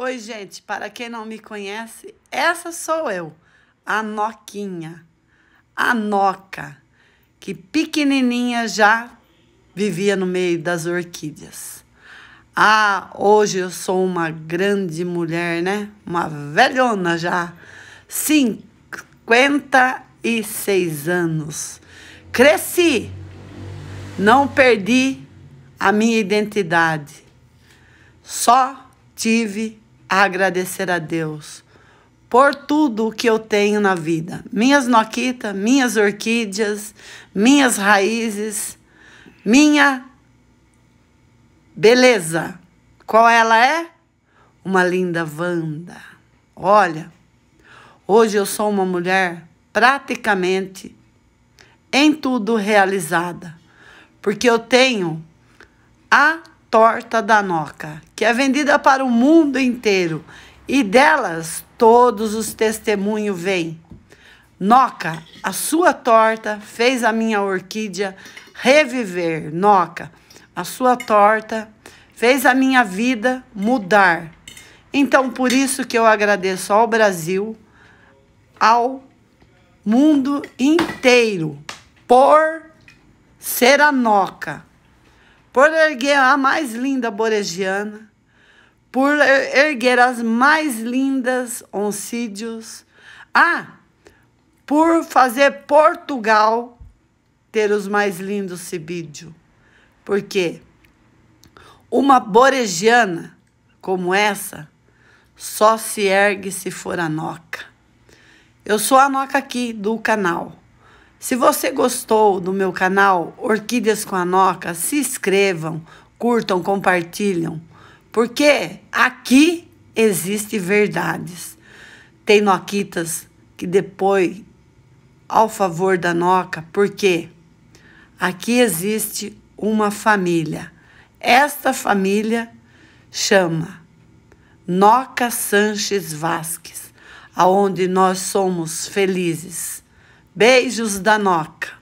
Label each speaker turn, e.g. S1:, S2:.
S1: Oi, gente, para quem não me conhece, essa sou eu, a Noquinha, a Noca, que pequenininha já vivia no meio das orquídeas. Ah, hoje eu sou uma grande mulher, né? Uma velhona já, 56 anos. Cresci, não perdi a minha identidade, só tive a agradecer a Deus por tudo o que eu tenho na vida. Minhas noquitas, minhas orquídeas, minhas raízes, minha beleza. Qual ela é? Uma linda Wanda. Olha, hoje eu sou uma mulher praticamente em tudo realizada, porque eu tenho a torta da Noca, que é vendida para o mundo inteiro e delas todos os testemunhos vêm. Noca, a sua torta fez a minha orquídea reviver. Noca, a sua torta fez a minha vida mudar. Então, por isso que eu agradeço ao Brasil, ao mundo inteiro, por ser a Noca por erguer a mais linda Boregiana, por erguer as mais lindas Oncídios, ah, por fazer Portugal ter os mais lindos Sibídio. Porque uma Boregiana como essa só se ergue se for a Noca. Eu sou a Noca aqui do canal. Se você gostou do meu canal Orquídeas com a Noca, se inscrevam, curtam, compartilham, porque aqui existe verdades. Tem noquitas que depois ao favor da Noca, porque aqui existe uma família. Esta família chama Noca Sanches Vasques, aonde nós somos felizes. Beijos da Noca.